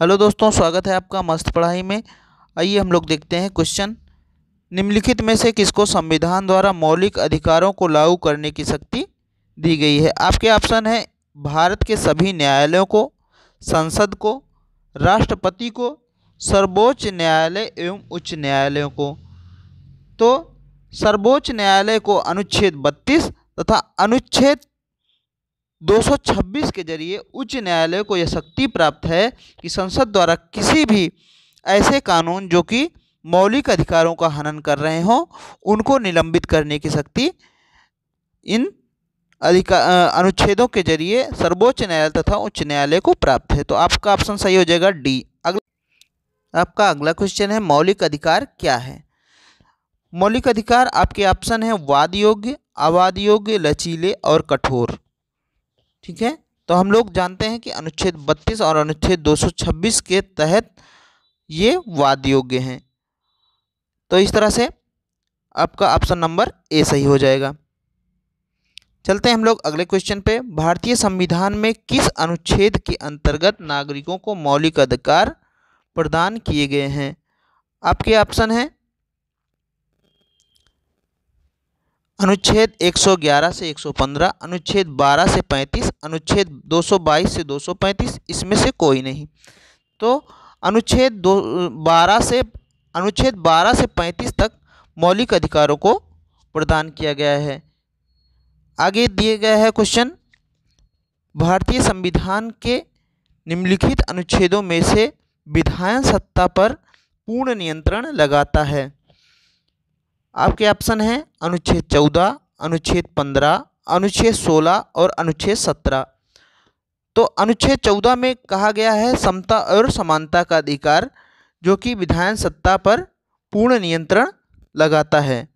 hello दोस्तों स्वागत है आपका मस्त पढ़ाई में आइए हम लोग देखते हैं क्वेश्चन निम्नलिखित में से किसको संविधान द्वारा मौलिक अधिकारों को लागू करने की शक्ति दी गई है आपके ऑप्शन है भारत के सभी न्यायालयों को संसद को राष्ट्रपति को सर्वोच्च न्यायालय एवं उच्च न्यायालयों को तो सर्वोच्च न्यायालय को अनुच्छेद बत्तीस तथा अनुच्छेद 226 के जरिए उच्च न्यायालय को यह शक्ति प्राप्त है कि संसद द्वारा किसी भी ऐसे कानून जो कि मौलिक अधिकारों का हनन कर रहे हों उनको निलंबित करने की शक्ति इन अधिकार अनुच्छेदों के जरिए सर्वोच्च न्यायालय तथा उच्च न्यायालय को प्राप्त है तो आपका ऑप्शन सही हो जाएगा डी अगला आपका अगला क्वेश्चन है मौलिक अधिकार क्या है मौलिक अधिकार आपके ऑप्शन है वाद योग्य अवाद योग्य लचीले और कठोर ठीक है तो हम लोग जानते हैं कि अनुच्छेद 32 और अनुच्छेद 226 के तहत ये वाद योग्य हैं तो इस तरह से आपका ऑप्शन नंबर ए सही हो जाएगा चलते हैं हम लोग अगले क्वेश्चन पे भारतीय संविधान में किस अनुच्छेद के अंतर्गत नागरिकों को मौलिक अधिकार प्रदान किए गए हैं आपके ऑप्शन हैं अनुच्छेद 111 से 115, अनुच्छेद 12 से 35, अनुच्छेद 222 से 235 इसमें से कोई नहीं तो अनुच्छेद दो बारह से अनुच्छेद 12 से 35 तक मौलिक अधिकारों को प्रदान किया गया है आगे दिए गए है क्वेश्चन भारतीय संविधान के निम्नलिखित अनुच्छेदों में से विधायन सत्ता पर पूर्ण नियंत्रण लगाता है आपके ऑप्शन हैं अनुच्छेद चौदह अनुच्छेद पंद्रह अनुच्छेद सोलह और अनुच्छेद सत्रह तो अनुच्छेद चौदह में कहा गया है समता और समानता का अधिकार जो कि विधायन सत्ता पर पूर्ण नियंत्रण लगाता है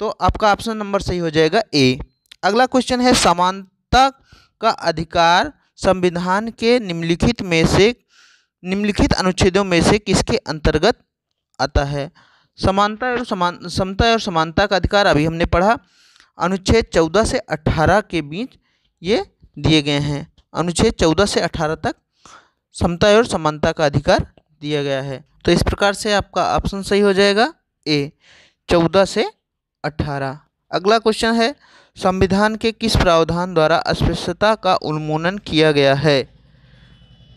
तो आपका ऑप्शन नंबर सही हो जाएगा ए अगला क्वेश्चन है समानता का अधिकार संविधान के निम्नलिखित में से निम्नलिखित अनुच्छेदों में से किसके अंतर्गत आता है समानता और समान समता और समानता का अधिकार अभी हमने पढ़ा अनुच्छेद चौदह से अठारह के बीच ये दिए गए हैं अनुच्छेद चौदह से अठारह तक समता और समानता का अधिकार दिया गया है तो इस प्रकार से आपका ऑप्शन सही हो जाएगा ए चौदह से अठारह अगला क्वेश्चन है संविधान के किस प्रावधान द्वारा अस्पृश्यता का उन्मूलन किया गया है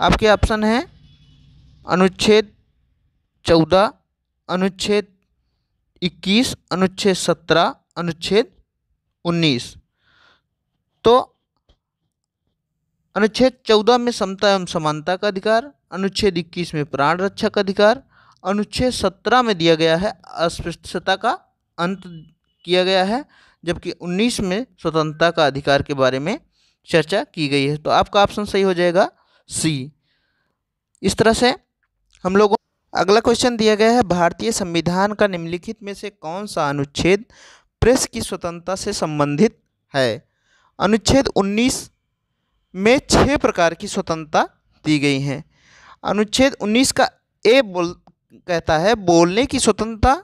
आपके ऑप्शन हैं अनुच्छेद चौदह अनुच्छेद इक्कीस अनुच्छेद सत्रह अनुच्छेद उन्नीस तो अनुच्छेद चौदह में समता एवं समानता का अधिकार अनुच्छेद इक्कीस में प्राण रक्षा का अधिकार अनुच्छेद सत्रह में दिया गया है अस्पृश्यता का अंत किया गया है जबकि उन्नीस में स्वतंत्रता का अधिकार के बारे में चर्चा की गई है तो आपका ऑप्शन सही हो जाएगा सी इस तरह से हम लोगों अगला क्वेश्चन दिया गया है भारतीय संविधान का निम्नलिखित में से कौन सा अनुच्छेद प्रेस की स्वतंत्रता से संबंधित है अनुच्छेद 19 में छः प्रकार की स्वतंत्रता दी गई हैं अनुच्छेद 19 का ए बोल कहता है बोलने की स्वतंत्रता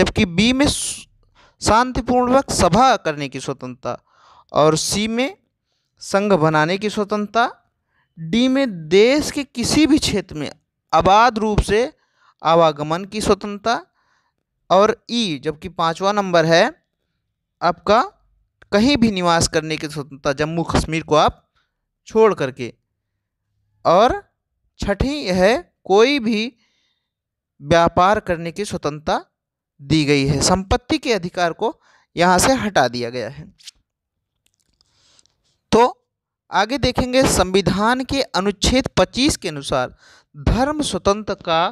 जबकि बी में शांतिपूर्वक सभा करने की स्वतंत्रता और सी में संघ बनाने की स्वतंत्रता डी में देश के किसी भी क्षेत्र में अबाध रूप से आवागमन की स्वतंत्रता और ई जबकि पांचवा नंबर है आपका कहीं भी निवास करने की स्वतंत्रता जम्मू कश्मीर को आप छोड़ करके और छठी है कोई भी व्यापार करने की स्वतंत्रता दी गई है संपत्ति के अधिकार को यहाँ से हटा दिया गया है तो आगे देखेंगे संविधान के अनुच्छेद 25 के अनुसार धर्म स्वतंत्र का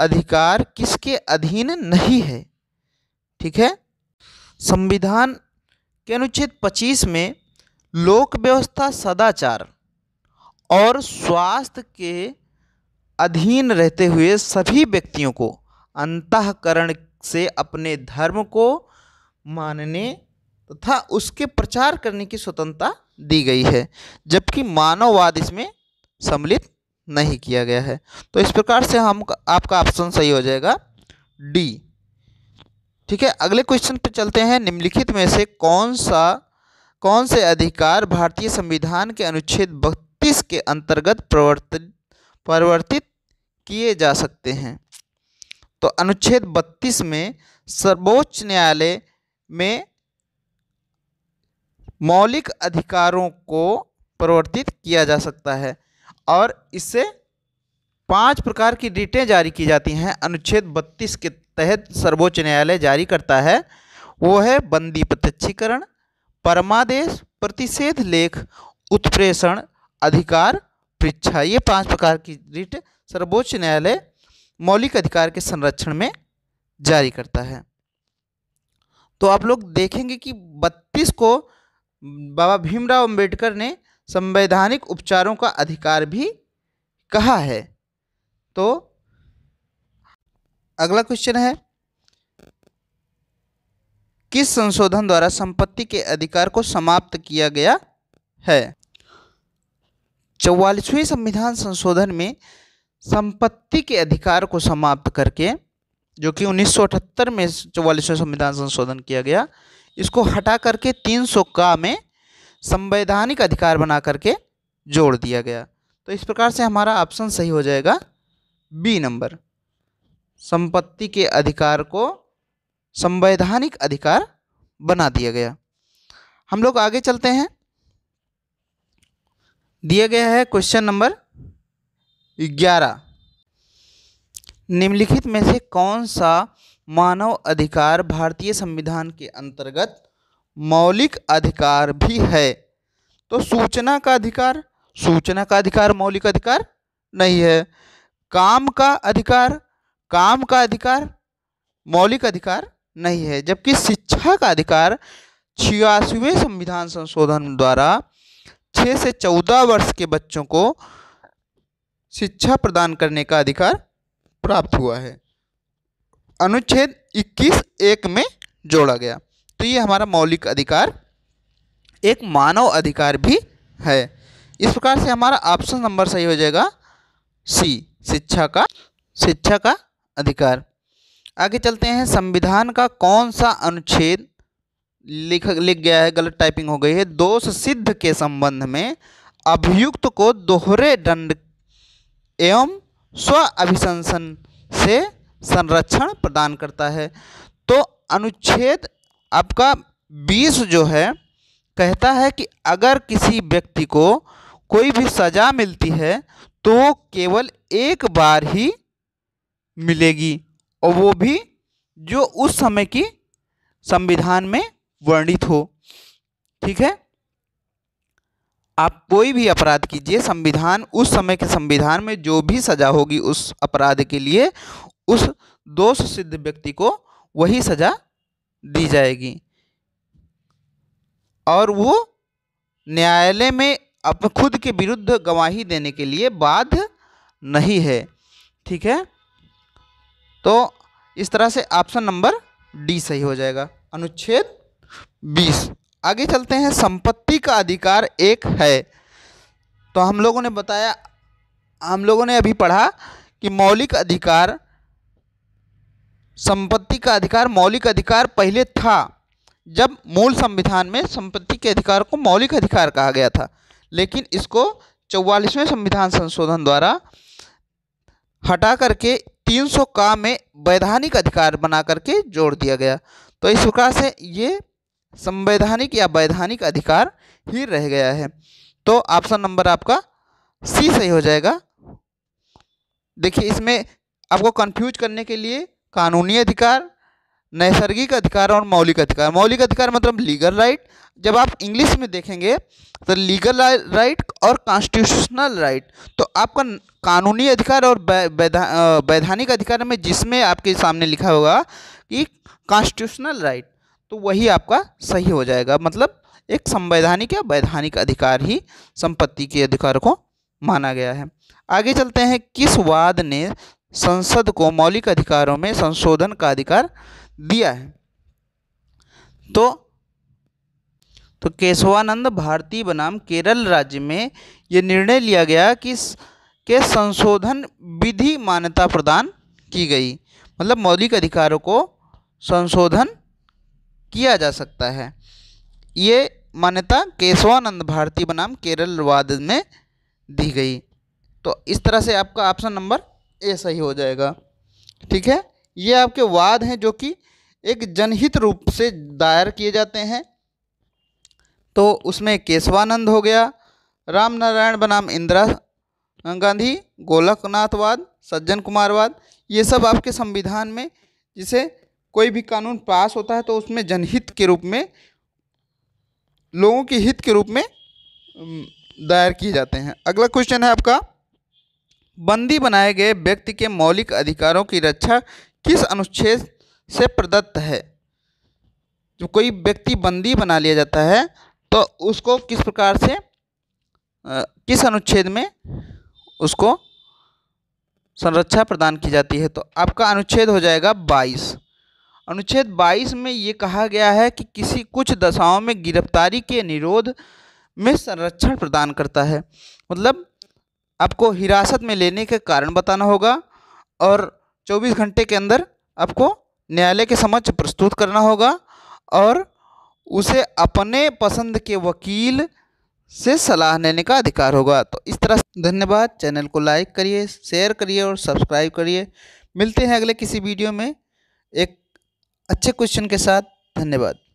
अधिकार किसके अधीन नहीं है ठीक है संविधान के अनुच्छेद 25 में लोक व्यवस्था सदाचार और स्वास्थ्य के अधीन रहते हुए सभी व्यक्तियों को अंतकरण से अपने धर्म को मानने तथा उसके प्रचार करने की स्वतंत्रता दी गई है जबकि मानववाद इसमें सम्मिलित नहीं किया गया है तो इस प्रकार से हम आपका ऑप्शन सही हो जाएगा डी ठीक है अगले क्वेश्चन पे चलते हैं निम्नलिखित में से कौन सा कौन से अधिकार भारतीय संविधान के अनुच्छेद बत्तीस के अंतर्गत प्रवर्तित परिवर्तित किए जा सकते हैं तो अनुच्छेद बत्तीस में सर्वोच्च न्यायालय में मौलिक अधिकारों को परिवर्तित किया जा सकता है और इससे पांच प्रकार की रिटें जारी की जाती हैं अनुच्छेद बत्तीस के तहत सर्वोच्च न्यायालय जारी करता है वो है बंदी प्रत्यक्षीकरण परमादेश प्रतिषेध लेख उत्प्रेषण अधिकार परीक्षा ये पांच प्रकार की रिट सर्वोच्च न्यायालय मौलिक अधिकार के संरक्षण में जारी करता है तो आप लोग देखेंगे कि बत्तीस को बाबा भीमराव अंबेडकर ने संवैधानिक उपचारों का अधिकार भी कहा है तो अगला क्वेश्चन है किस संशोधन द्वारा संपत्ति के अधिकार को समाप्त किया गया है चौवालीसवें संविधान संशोधन में संपत्ति के अधिकार को समाप्त करके जो कि 1978 में चौवालीसवें संविधान संशोधन किया गया इसको हटा करके 300 का में संवैधानिक अधिकार बना करके जोड़ दिया गया तो इस प्रकार से हमारा ऑप्शन सही हो जाएगा बी नंबर संपत्ति के अधिकार को संवैधानिक अधिकार बना दिया गया हम लोग आगे चलते हैं दिया गया है क्वेश्चन नंबर ग्यारह निम्नलिखित में से कौन सा मानव अधिकार भारतीय संविधान के अंतर्गत मौलिक अधिकार भी है तो सूचना का अधिकार सूचना का अधिकार मौलिक अधिकार नहीं है काम का अधिकार काम का अधिकार मौलिक अधिकार नहीं है जबकि शिक्षा का अधिकार छियासीवें संविधान संशोधन द्वारा छः से चौदह वर्ष के बच्चों को शिक्षा प्रदान करने का अधिकार प्राप्त हुआ है अनुच्छेद 21 एक में जोड़ा गया तो ये हमारा मौलिक अधिकार एक मानव अधिकार भी है इस प्रकार से हमारा ऑप्शन नंबर सही हो जाएगा सी शिक्षा का शिक्षा का अधिकार आगे चलते हैं संविधान का कौन सा अनुच्छेद लिख लिख गया है गलत टाइपिंग हो गई है दोष सिद्ध के संबंध में अभियुक्त को दोहरे दंड एवं स्व अभिशंसन से संरक्षण प्रदान करता है तो अनुच्छेद आपका बीस जो है कहता है कि अगर किसी व्यक्ति को कोई भी सज़ा मिलती है तो केवल एक बार ही मिलेगी और वो भी जो उस समय की संविधान में वर्णित हो ठीक है आप कोई भी अपराध कीजिए संविधान उस समय के संविधान में जो भी सज़ा होगी उस अपराध के लिए उस दोष सिद्ध व्यक्ति को वही सज़ा दी जाएगी और वो न्यायालय में अपने खुद के विरुद्ध गवाही देने के लिए बाध्य नहीं है ठीक है तो इस तरह से ऑप्शन नंबर डी सही हो जाएगा अनुच्छेद बीस आगे चलते हैं संपत्ति का अधिकार एक है तो हम लोगों ने बताया हम लोगों ने अभी पढ़ा कि मौलिक अधिकार संपत्ति का अधिकार मौलिक अधिकार पहले था जब मूल संविधान में संपत्ति के अधिकार को मौलिक अधिकार कहा गया था लेकिन इसको चौवालीसवें संविधान संशोधन द्वारा हटा करके 300 का में वैधानिक अधिकार बना करके जोड़ दिया गया तो इस प्रकार से ये संवैधानिक या वैधानिक अधिकार ही रह गया है तो ऑप्शन नंबर आपका सी सही हो जाएगा देखिए इसमें आपको कंफ्यूज करने के लिए कानूनी अधिकार नैसर्गिक अधिकार और मौलिक अधिकार मौलिक अधिकार मतलब लीगल राइट जब आप इंग्लिश में देखेंगे तो लीगल राइट और कॉन्स्टिट्यूशनल राइट तो आपका कानूनी अधिकार और वैधानिक अधिकार में जिसमें आपके सामने लिखा होगा कि कॉन्स्टिट्यूशनल राइट तो वही आपका सही हो जाएगा मतलब एक संवैधानिक या वैधानिक अधिकार ही संपत्ति के अधिकार को माना गया है आगे चलते हैं किस वाद ने संसद को मौलिक अधिकारों में संशोधन का अधिकार दिया है तो तो केशवानंद भारती बनाम केरल राज्य में ये निर्णय लिया गया कि के संशोधन विधि मान्यता प्रदान की गई मतलब मौलिक अधिकारों को संशोधन किया जा सकता है ये मान्यता केशवानंद भारती बनाम केरल वाद में दी गई तो इस तरह से आपका ऑप्शन नंबर ए सही हो जाएगा ठीक है ये आपके वाद हैं जो कि एक जनहित रूप से दायर किए जाते हैं तो उसमें केशवानंद हो गया रामनारायण बनाम इंदिरा गांधी गोलकनाथवाद सज्जन कुमारवाद ये सब आपके संविधान में जिसे कोई भी कानून पास होता है तो उसमें जनहित के रूप में लोगों के हित के रूप में दायर किए जाते हैं अगला क्वेश्चन है आपका बंदी बनाए गए व्यक्ति के मौलिक अधिकारों की रक्षा किस अनुच्छेद से प्रदत्त है जो कोई व्यक्ति बंदी बना लिया जाता है तो उसको किस प्रकार से आ, किस अनुच्छेद में उसको संरक्षा प्रदान की जाती है तो आपका अनुच्छेद हो जाएगा बाईस अनुच्छेद 22 में ये कहा गया है कि किसी कुछ दशाओं में गिरफ्तारी के निरोध में संरक्षण प्रदान करता है मतलब आपको हिरासत में लेने के कारण बताना होगा और 24 घंटे के अंदर आपको न्यायालय के समक्ष प्रस्तुत करना होगा और उसे अपने पसंद के वकील से सलाह लेने का अधिकार होगा तो इस तरह धन्यवाद चैनल को लाइक करिए शेयर करिए और सब्सक्राइब करिए मिलते हैं अगले किसी वीडियो में एक अच्छे क्वेश्चन के साथ धन्यवाद